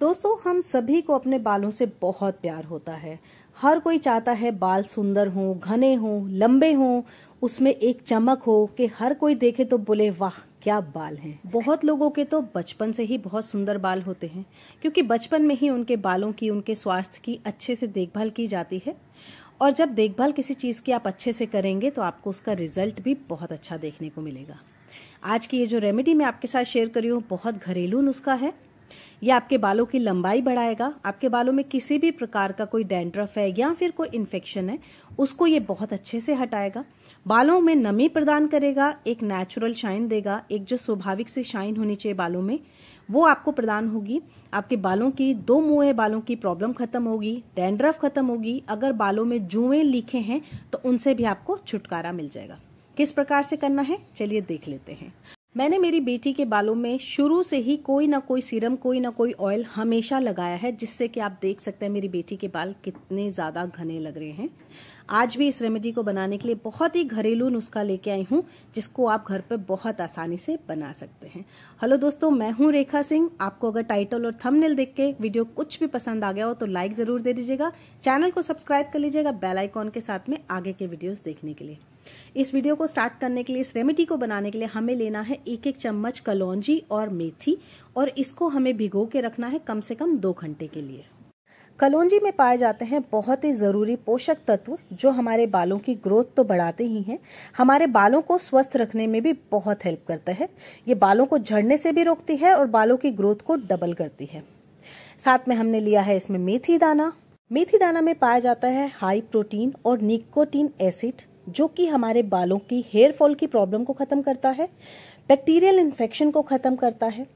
दोस्तों हम सभी को अपने बालों से बहुत प्यार होता है हर कोई चाहता है बाल सुंदर हों घने हों लंबे हों उसमें एक चमक हो कि हर कोई देखे तो बोले वाह क्या बाल हैं बहुत लोगों के तो बचपन से ही बहुत सुंदर बाल होते हैं क्योंकि बचपन में ही उनके बालों की उनके स्वास्थ्य की अच्छे से देखभाल की जाती है और जब देखभाल किसी चीज़ की आप अच्छे से करेंगे तो आपको उसका रिजल्ट भी बहुत अच्छा देखने को मिलेगा आज की ये जो रेमेडी मैं आपके साथ शेयर करी हूँ बहुत घरेलू नुस्खा है ये आपके बालों की लंबाई बढ़ाएगा आपके बालों में किसी भी प्रकार का कोई डेंड्रफ है या फिर कोई इन्फेक्शन है उसको ये बहुत अच्छे से हटाएगा बालों में नमी प्रदान करेगा एक नेचुरल शाइन देगा एक जो स्वाभाविक से शाइन होनी चाहिए बालों में वो आपको प्रदान होगी आपके बालों की दो मुँह बालों की प्रॉब्लम खत्म होगी डेंड्रफ खत्म होगी अगर बालों में जुएं लिखे हैं तो उनसे भी आपको छुटकारा मिल जाएगा किस प्रकार से करना है चलिए देख लेते हैं मैंने मेरी बेटी के बालों में शुरू से ही कोई ना कोई सीरम कोई ना कोई ऑयल हमेशा लगाया है जिससे कि आप देख सकते हैं मेरी बेटी के बाल कितने ज़्यादा घने लग रहे हैं आज भी इस रेमेडी को बनाने के लिए बहुत ही घरेलू नुस्खा लेके आई हूँ जिसको आप घर पर बहुत आसानी से बना सकते हैं हेलो दोस्तों मैं हूँ रेखा सिंह आपको अगर टाइटल और थंबनेल देख के वीडियो कुछ भी पसंद आ गया हो तो लाइक ज़रूर दे दीजिएगा चैनल को सब्सक्राइब कर लीजिएगा बेलाइकॉन के साथ में आगे के वीडियोज़ देखने के लिए इस वीडियो को स्टार्ट करने के लिए इस रेमेडी को बनाने के लिए हमें लेना है एक एक चम्मच कलौजी और मेथी और इसको हमें भिगो के रखना है कम से कम दो घंटे के लिए कलौजी में पाए जाते हैं बहुत ही ज़रूरी पोषक तत्व जो हमारे बालों की ग्रोथ तो बढ़ाते ही हैं हमारे बालों को स्वस्थ रखने में भी बहुत हेल्प करता है ये बालों को झड़ने से भी रोकती है और बालों की ग्रोथ को डबल करती है साथ में हमने लिया है इसमें मेथी दाना मेथी दाना में पाया जाता है हाई प्रोटीन और निकोटीन एसिड जो कि हमारे बालों की हेयर फॉल की प्रॉब्लम को ख़त्म करता है बैक्टीरियल इन्फेक्शन को ख़त्म करता है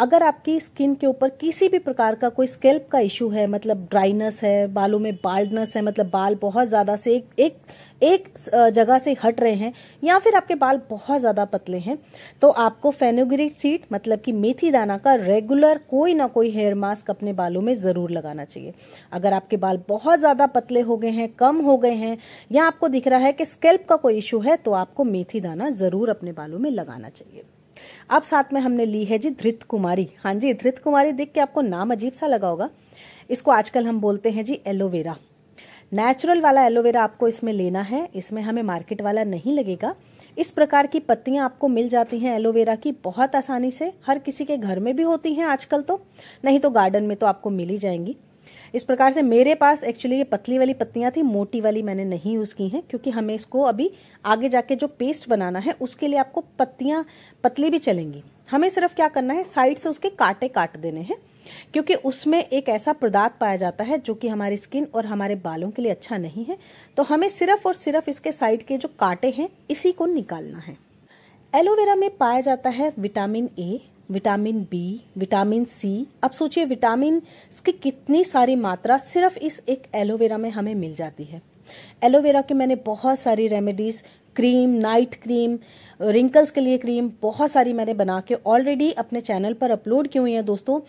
अगर आपकी स्किन के ऊपर किसी भी प्रकार का कोई स्केल्प का इशू है मतलब ड्राइनेस है बालों में बाल्डनेस है मतलब बाल बहुत ज़्यादा से एक एक एक जगह से हट रहे हैं या फिर आपके बाल बहुत ज़्यादा पतले हैं तो आपको फेनोग्रिक सीड मतलब कि मेथी दाना का रेगुलर कोई ना कोई हेयर मास्क अपने बालों में ज़रूर लगाना चाहिए अगर आपके बाल बहुत ज़्यादा पतले हो गए हैं कम हो गए हैं या आपको दिख रहा है कि स्केल्प का कोई इशू है तो आपको मेथी दाना ज़रूर अपने बालों में लगाना चाहिए अब साथ में हमने ली है जी धृत कुमारी हाँ जी धृत कुमारी देख के आपको नाम अजीब सा लगा होगा इसको आजकल हम बोलते हैं जी एलोवेरा नेचुरल वाला एलोवेरा आपको इसमें लेना है इसमें हमें मार्केट वाला नहीं लगेगा इस प्रकार की पत्तियां आपको मिल जाती हैं एलोवेरा की बहुत आसानी से हर किसी के घर में भी होती हैं आजकल तो नहीं तो गार्डन में तो आपको मिल ही जाएंगी इस प्रकार से मेरे पास एक्चुअली ये पतली वाली पत्तियां थी मोटी वाली मैंने नहीं यूज की हैं क्योंकि हमें इसको अभी आगे जाके जो पेस्ट बनाना है उसके लिए आपको पत्तियां पतली भी चलेंगी हमें सिर्फ क्या करना है साइड से उसके कांटे काट देने हैं क्योंकि उसमें एक ऐसा पदार्थ पाया जाता है जो कि हमारी स्किन और हमारे बालों के लिए अच्छा नहीं है तो हमें सिर्फ और सिर्फ इसके साइड के जो कांटे हैं इसी को निकालना है एलोवेरा में पाया जाता है vitamin A vitamin B vitamin C अब सोचिए विटामिन की कितनी सारी मात्रा सिर्फ इस एक एलोवेरा में हमें मिल जाती है एलोवेरा के मैंने बहुत सारी remedies cream night cream wrinkles के लिए क्रीम बहुत सारी मैंने बना के ऑलरेडी अपने चैनल पर अपलोड की हुई है दोस्तों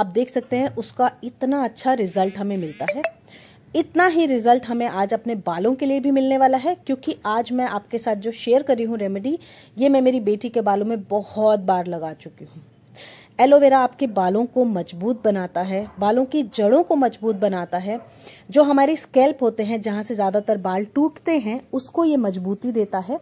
आप देख सकते हैं उसका इतना अच्छा रिजल्ट हमें मिलता है इतना ही रिजल्ट हमें आज अपने बालों के लिए भी मिलने वाला है क्योंकि आज मैं आपके साथ जो शेयर करी हूँ रेमेडी ये मैं मेरी बेटी के बालों में बहुत बार लगा चुकी हूँ एलोवेरा आपके बालों को मजबूत बनाता है बालों की जड़ों को मजबूत बनाता है जो हमारे स्केल्प होते हैं जहाँ से ज़्यादातर बाल टूटते हैं उसको ये मजबूती देता है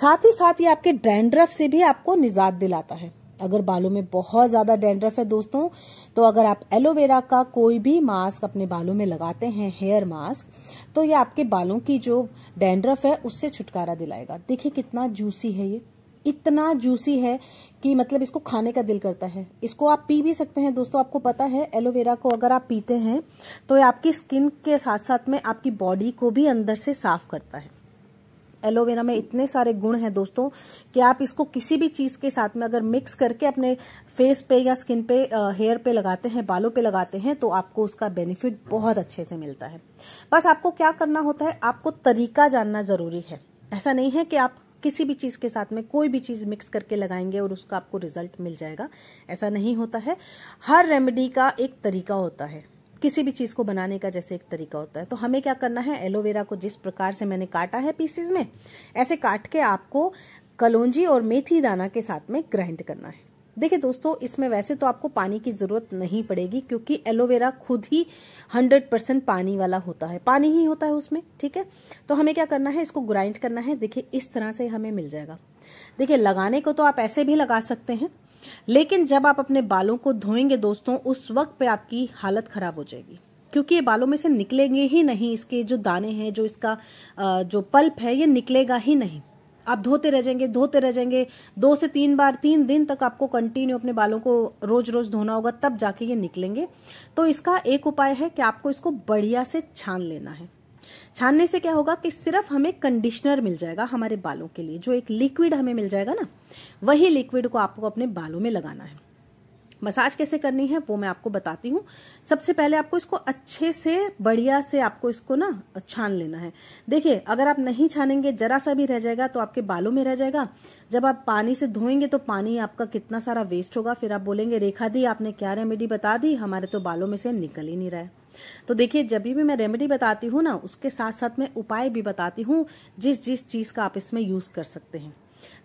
साथ ही साथ ये आपके डैंड्रफ से भी आपको निजात दिलाता है अगर बालों में बहुत ज़्यादा डैंड्रफ है दोस्तों तो अगर आप एलोवेरा का कोई भी मास्क अपने बालों में लगाते हैं हेयर मास्क तो ये आपके बालों की जो डैंड्रफ है उससे छुटकारा दिलाएगा देखिए कितना जूसी है ये इतना जूसी है कि मतलब इसको खाने का दिल करता है इसको आप पी भी सकते हैं दोस्तों आपको पता है एलोवेरा को अगर आप पीते हैं तो आपकी स्किन के साथ साथ में आपकी बॉडी को भी अंदर से साफ करता है एलोवेरा में इतने सारे गुण हैं दोस्तों कि आप इसको किसी भी चीज के साथ में अगर मिक्स करके अपने फेस पे या स्किन पे हेयर पे लगाते हैं बालों पे लगाते हैं तो आपको उसका बेनिफिट बहुत अच्छे से मिलता है बस आपको क्या करना होता है आपको तरीका जानना जरूरी है ऐसा नहीं है कि आप किसी भी चीज़ के साथ में कोई भी चीज़ मिक्स करके लगाएंगे और उसका आपको रिजल्ट मिल जाएगा ऐसा नहीं होता है हर रेमेडी का एक तरीका होता है किसी भी चीज़ को बनाने का जैसे एक तरीका होता है तो हमें क्या करना है एलोवेरा को जिस प्रकार से मैंने काटा है पीसेज में ऐसे काट के आपको कलौजी और मेथी दाना के साथ में ग्राइंड करना है देखिए दोस्तों इसमें वैसे तो आपको पानी की जरूरत नहीं पड़ेगी क्योंकि एलोवेरा खुद ही 100 परसेंट पानी वाला होता है पानी ही होता है उसमें ठीक है तो हमें क्या करना है इसको ग्राइंड करना है देखिए इस तरह से हमें मिल जाएगा देखिए लगाने को तो आप ऐसे भी लगा सकते हैं लेकिन जब आप अपने बालों को धोएंगे दोस्तों उस वक्त पे आपकी हालत खराब हो जाएगी क्योंकि ये बालों में से निकलेंगे ही नहीं इसके जो दाने हैं जो इसका जो पल्प है ये निकलेगा ही नहीं आप धोते रह जाएंगे धोते रह जाएंगे दो से तीन बार तीन दिन तक आपको कंटिन्यू अपने बालों को रोज रोज धोना होगा तब जाके ये निकलेंगे तो इसका एक उपाय है कि आपको इसको बढ़िया से छान लेना है छानने से क्या होगा कि सिर्फ हमें कंडीशनर मिल जाएगा हमारे बालों के लिए जो एक लिक्विड हमें मिल जाएगा ना वही लिक्विड को आपको अपने बालों में लगाना है मसाज कैसे करनी है वो मैं आपको बताती हूँ सबसे पहले आपको इसको अच्छे से बढ़िया से आपको इसको ना छान लेना है देखिए अगर आप नहीं छानेंगे जरा सा भी रह जाएगा तो आपके बालों में रह जाएगा जब आप पानी से धोएंगे तो पानी आपका कितना सारा वेस्ट होगा फिर आप बोलेंगे रेखा दी आपने क्या रेमेडी बता दी हमारे तो बालों में से निकल ही नहीं रहा है तो देखिए जब भी मैं रेमेडी बताती हूँ ना उसके साथ साथ मैं उपाय भी बताती हूँ जिस जिस चीज का आप इसमें यूज कर सकते हैं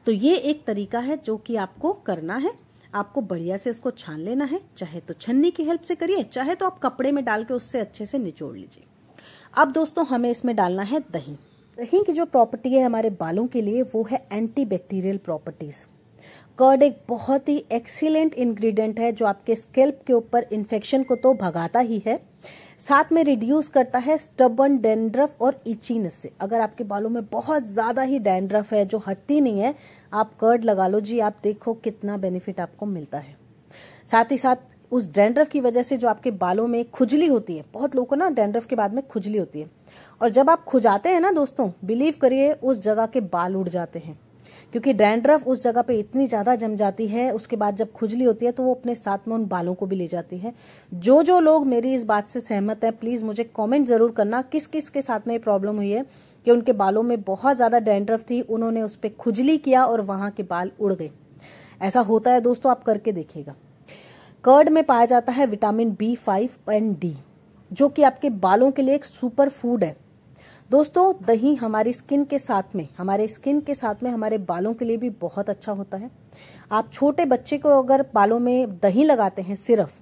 तो ये एक तरीका है जो कि आपको करना है आपको बढ़िया से इसको छान लेना है चाहे तो छन्नी की हेल्प से करिए चाहे तो आप कपड़े में डाल के उससे अच्छे से निचोड़ लीजिए अब दोस्तों हमें इसमें डालना है दही दही की जो प्रॉपर्टी है हमारे बालों के लिए वो है एंटी बैक्टीरियल प्रॉपर्टीज़ कर्ड एक बहुत ही एक्सीलेंट इंग्रेडिएंट है जो आपके स्केल्प के ऊपर इन्फेक्शन को तो भगाता ही है साथ में रिड्यूस करता है स्टबन डेंड्रफ और इचीनस से अगर आपके बालों में बहुत ज़्यादा ही डेंड्रफ है जो हटती नहीं है आप कर्ड लगा लो जी आप देखो कितना बेनिफिट आपको मिलता है साथ ही साथ उस डेंड्रफ की वजह से जो आपके बालों में खुजली होती है बहुत लोगों को ना डेंड्रफ के बाद में खुजली होती है और जब आप खुजाते हैं ना दोस्तों बिलीव करिए उस जगह के बाल उड़ जाते हैं क्योंकि डेंड्रफ उस जगह पे इतनी ज़्यादा जम जाती है उसके बाद जब खुजली होती है तो वो अपने साथ में उन बालों को भी ले जाती है जो जो लोग मेरी इस बात से सहमत है प्लीज़ मुझे कॉमेंट ज़रूर करना किस किस के साथ में ये प्रॉब्लम हुई है कि उनके बालों में बहुत ज़्यादा डेंड्रफ थी उन्होंने उस पर खुजली किया और वहां के बाल उड़ गए ऐसा होता है दोस्तों आप करके देखिएगा कर्ड में पाया जाता है vitamin B five and D जो कि आपके बालों के लिए एक सुपर फूड है दोस्तों दही हमारी स्किन के साथ में हमारे स्किन के साथ में हमारे बालों के लिए भी बहुत अच्छा होता है आप छोटे बच्चे को अगर बालों में दही लगाते हैं सिर्फ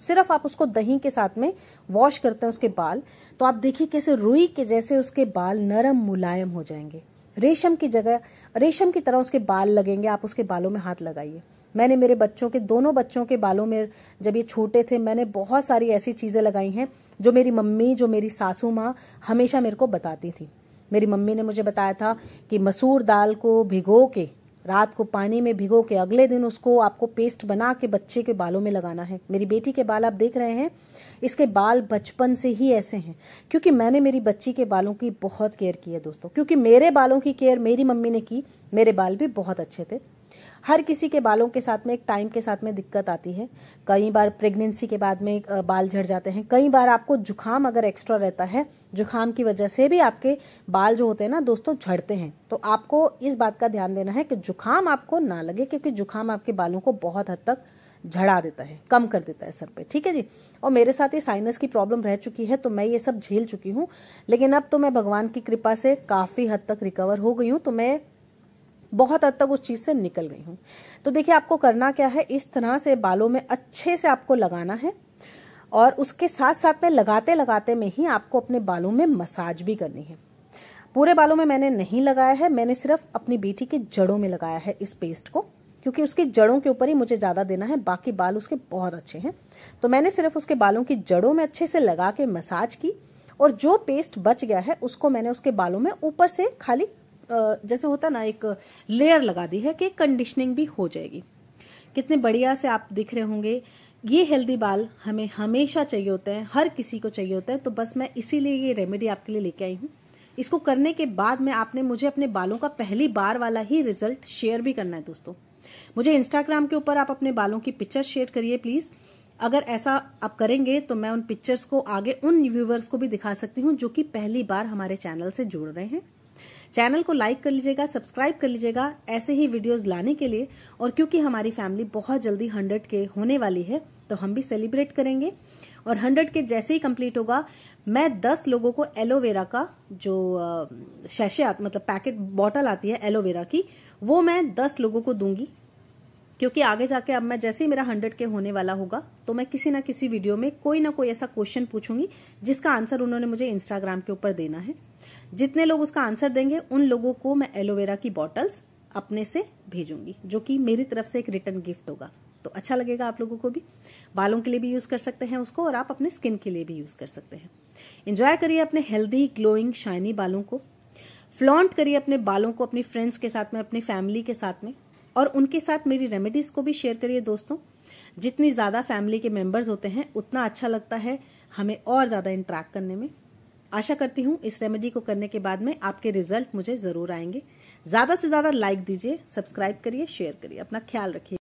सिर्फ आप उसको दही के साथ में वॉश करते हैं उसके बाल तो आप देखिए कैसे रुई के जैसे उसके बाल नरम मुलायम हो जाएंगे रेशम की जगह रेशम की तरह उसके बाल लगेंगे आप उसके बालों में हाथ लगाइए मैंने मेरे बच्चों के दोनों बच्चों के बालों में जब ये छोटे थे मैंने बहुत सारी ऐसी चीज़ें लगाई हैं जो मेरी मम्मी जो मेरी सासू माँ हमेशा मेरे को बताती थी मेरी मम्मी ने मुझे बताया था कि मसूर दाल को भिगो के रात को पानी में भिगो के अगले दिन उसको आपको पेस्ट बना के बच्चे के बालों में लगाना है मेरी बेटी के बाल आप देख रहे हैं इसके बाल बचपन से ही ऐसे हैं क्योंकि मैंने मेरी बच्ची के बालों की बहुत केयर की है दोस्तों क्योंकि मेरे बालों की केयर मेरी मम्मी ने की मेरे बाल भी बहुत अच्छे थे हर किसी के बालों के साथ में एक टाइम के साथ में दिक्कत आती है कई बार प्रेगनेंसी के बाद में बाल झड़ जाते हैं कई बार आपको जुखाम अगर एक्स्ट्रा रहता है जुखाम की वजह से भी आपके बाल जो होते हैं ना दोस्तों झड़ते हैं तो आपको इस बात का ध्यान देना है कि जुखाम आपको ना लगे क्योंकि जुखाम आपके बालों को बहुत हद तक झड़ा देता है कम कर देता है सर पे ठीक है जी और मेरे साथ ये साइनस की प्रॉब्लम रह चुकी है तो मैं ये सब झेल चुकी हूँ लेकिन अब तो मैं भगवान की कृपा से काफ़ी हद तक रिकवर हो गई हूँ तो मैं बहुत हद तक उस चीज़ से निकल गई हूँ तो देखिए आपको करना क्या है इस तरह से बालों में अच्छे से आपको लगाना है और उसके साथ साथ में लगाते लगाते में ही आपको अपने बालों में मसाज भी करनी है पूरे बालों में मैंने नहीं लगाया है मैंने सिर्फ अपनी बेटी के जड़ों में लगाया है इस पेस्ट को क्योंकि उसकी जड़ों के ऊपर ही मुझे ज़्यादा देना है बाकी बाल उसके बहुत अच्छे हैं तो मैंने सिर्फ उसके बालों की जड़ों में अच्छे से लगा के मसाज की और जो पेस्ट बच गया है उसको मैंने उसके बालों में ऊपर से खाली जैसे होता ना एक लेयर लगा दी है कि कंडीशनिंग भी हो जाएगी कितने बढ़िया से आप दिख रहे होंगे ये हेल्दी बाल हमें हमेशा चाहिए होते हैं हर किसी को चाहिए होता है तो बस मैं इसीलिए ये रेमेडी आपके लिए लेके आई हूँ इसको करने के बाद में आपने मुझे अपने बालों का पहली बार वाला ही रिजल्ट शेयर भी करना है दोस्तों मुझे इंस्टाग्राम के ऊपर आप अपने बालों की पिक्चर शेयर करिए प्लीज अगर ऐसा आप करेंगे तो मैं उन पिक्चर्स को आगे उन व्यूवर्स को भी दिखा सकती हूँ जो कि पहली बार हमारे चैनल से जुड़ रहे हैं चैनल को लाइक कर लीजिएगा सब्सक्राइब कर लीजिएगा ऐसे ही वीडियोस लाने के लिए और क्योंकि हमारी फैमिली बहुत जल्दी हंड्रेड के होने वाली है तो हम भी सेलिब्रेट करेंगे और हंड्रेड के जैसे ही कंप्लीट होगा मैं दस लोगों को एलोवेरा का जो शैशे मतलब पैकेट बॉटल आती है एलोवेरा की वो मैं दस लोगों को दूंगी क्योंकि आगे जाके अब मैं जैसे ही मेरा हंड्रेड के होने वाला होगा तो मैं किसी ना किसी वीडियो में कोई ना कोई ऐसा क्वेश्चन पूछूंगी जिसका आंसर उन्होंने मुझे इंस्टाग्राम के ऊपर देना है जितने लोग उसका आंसर देंगे उन लोगों को मैं एलोवेरा की बॉटल्स अपने से भेजूंगी जो कि मेरी तरफ से एक रिटर्न गिफ्ट होगा तो अच्छा लगेगा आप लोगों को भी बालों के लिए भी यूज कर सकते हैं उसको और आप अपने स्किन के लिए भी यूज कर सकते हैं इंजॉय करिए अपने हेल्दी ग्लोइंग शाइनी बालों को फ्लॉन्ट करिए अपने बालों को अपनी फ्रेंड्स के साथ में अपनी फैमिली के साथ में और उनके साथ मेरी रेमेडीज को भी शेयर करिए दोस्तों जितनी ज़्यादा फैमिली के मेंबर्स होते हैं उतना अच्छा लगता है हमें और ज़्यादा इंट्रैक्ट करने में आशा करती हूँ इस रेमेडी को करने के बाद में आपके रिजल्ट मुझे ज़रूर आएंगे ज़्यादा से ज़्यादा लाइक दीजिए सब्सक्राइब करिए शेयर करिए अपना ख्याल रखिए